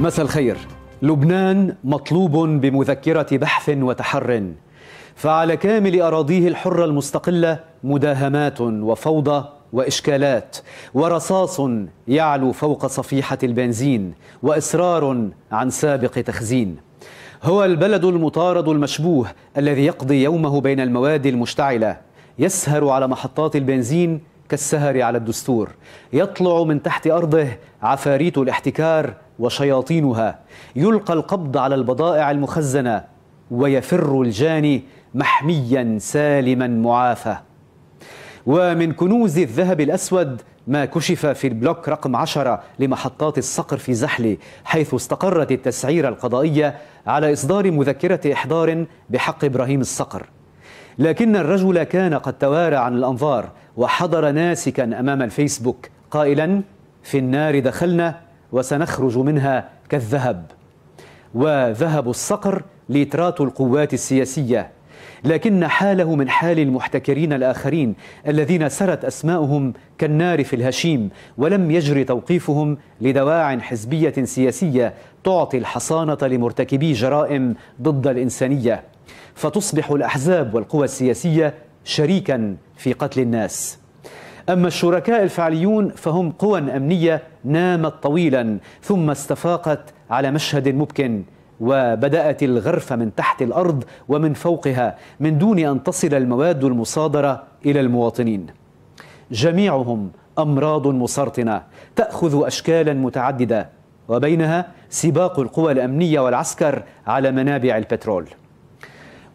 مساء الخير لبنان مطلوب بمذكرة بحث وتحر فعلى كامل أراضيه الحرة المستقلة مداهمات وفوضى وإشكالات ورصاص يعلو فوق صفيحة البنزين وإصرار عن سابق تخزين هو البلد المطارد المشبوه الذي يقضي يومه بين المواد المشتعلة يسهر على محطات البنزين كالسهر على الدستور يطلع من تحت أرضه عفاريت الاحتكار وشياطينها يلقى القبض على البضائع المخزنة ويفر الجاني محميا سالما معافى ومن كنوز الذهب الأسود ما كشف في البلوك رقم 10 لمحطات الصقر في زحلي حيث استقرت التسعيرة القضائية على إصدار مذكرة إحضار بحق إبراهيم الصقر لكن الرجل كان قد توارى عن الأنظار وحضر ناسكا امام الفيسبوك قائلا في النار دخلنا وسنخرج منها كالذهب وذهب الصقر ليترات القوات السياسيه لكن حاله من حال المحتكرين الاخرين الذين سرت اسماؤهم كالنار في الهشيم ولم يجر توقيفهم لدواع حزبيه سياسيه تعطي الحصانه لمرتكبي جرائم ضد الانسانيه فتصبح الاحزاب والقوى السياسيه شريكا في قتل الناس أما الشركاء الفعليون فهم قوى أمنية نامت طويلا ثم استفاقت على مشهد مبكن وبدات الغرفه من تحت الارض ومن فوقها من دون ان تصل المواد المصادره الى المواطنين جميعهم امراض مسرطنه تاخذ اشكالا متعدده وبينها سباق القوى الامنيه والعسكر على منابع البترول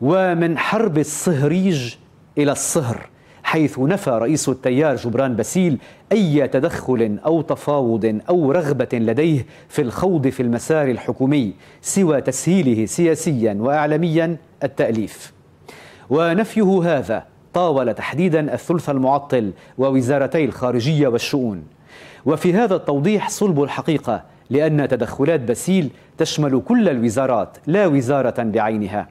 ومن حرب الصهريج إلى الصهر حيث نفى رئيس التيار جبران باسيل أي تدخل أو تفاوض أو رغبة لديه في الخوض في المسار الحكومي سوى تسهيله سياسيا وإعلاميا التأليف ونفيه هذا طاول تحديدا الثلث المعطل ووزارتي الخارجية والشؤون وفي هذا التوضيح صلب الحقيقة لأن تدخلات باسيل تشمل كل الوزارات لا وزارة بعينها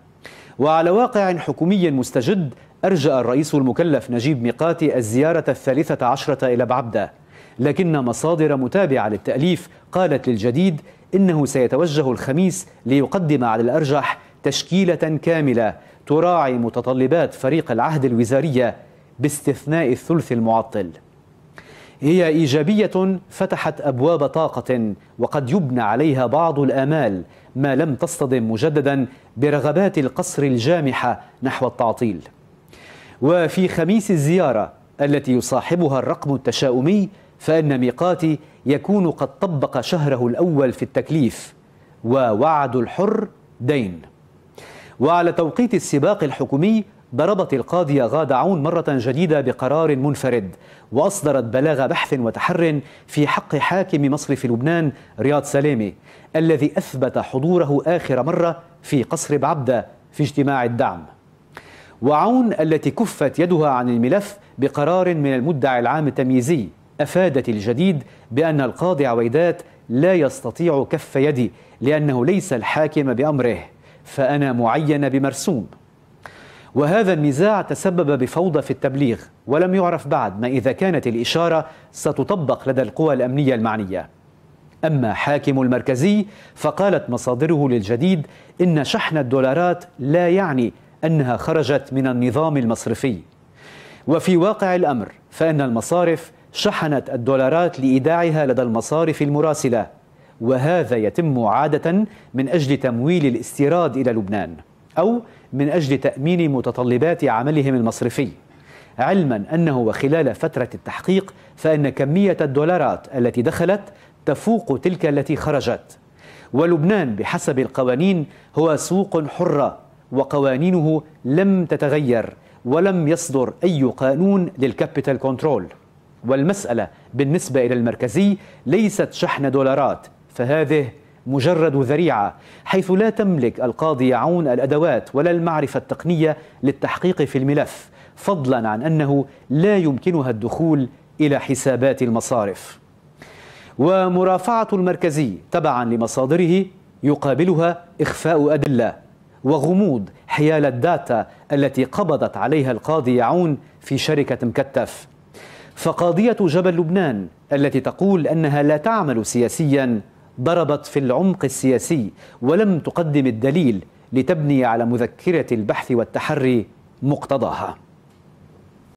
وعلى واقع حكومي مستجد أرجأ الرئيس المكلف نجيب ميقاتي الزيارة الثالثة عشرة إلى بعبدة لكن مصادر متابعة للتأليف قالت للجديد إنه سيتوجه الخميس ليقدم على الأرجح تشكيلة كاملة تراعي متطلبات فريق العهد الوزارية باستثناء الثلث المعطل هي إيجابية فتحت أبواب طاقة وقد يبنى عليها بعض الآمال ما لم تصطدم مجددا برغبات القصر الجامحة نحو التعطيل وفي خميس الزيارة التي يصاحبها الرقم التشاؤمي فإن ميقاتي يكون قد طبق شهره الأول في التكليف ووعد الحر دين وعلى توقيت السباق الحكومي ضربت القاضية غادة عون مرة جديدة بقرار منفرد وأصدرت بلاغ بحث وتحر في حق حاكم مصرف لبنان رياض سلامي الذي أثبت حضوره آخر مرة في قصر بعبدة في اجتماع الدعم وعون التي كفت يدها عن الملف بقرار من المدعي العام التمييزي أفادت الجديد بأن القاضي عويدات لا يستطيع كف يدي لأنه ليس الحاكم بأمره فأنا معين بمرسوم وهذا النزاع تسبب بفوضى في التبليغ ولم يعرف بعد ما إذا كانت الإشارة ستطبق لدى القوى الأمنية المعنية أما حاكم المركزي فقالت مصادره للجديد إن شحن الدولارات لا يعني أنها خرجت من النظام المصرفي وفي واقع الأمر فإن المصارف شحنت الدولارات لإيداعها لدى المصارف المراسلة وهذا يتم عادة من أجل تمويل الاستيراد إلى لبنان أو من أجل تأمين متطلبات عملهم المصرفي علما أنه وخلال فترة التحقيق فإن كمية الدولارات التي دخلت تفوق تلك التي خرجت ولبنان بحسب القوانين هو سوق حرة وقوانينه لم تتغير ولم يصدر أي قانون للكابيتال كنترول والمسألة بالنسبة إلى المركزي ليست شحن دولارات فهذه مجرد ذريعة حيث لا تملك القاضي عون الأدوات ولا المعرفة التقنية للتحقيق في الملف فضلا عن أنه لا يمكنها الدخول إلى حسابات المصارف ومرافعة المركزي تبعا لمصادره يقابلها إخفاء أدلة وغموض حيال الداتا التي قبضت عليها القاضي يعون في شركة مكتف فقاضية جبل لبنان التي تقول أنها لا تعمل سياسيا ضربت في العمق السياسي ولم تقدم الدليل لتبني على مذكرة البحث والتحري مقتضاها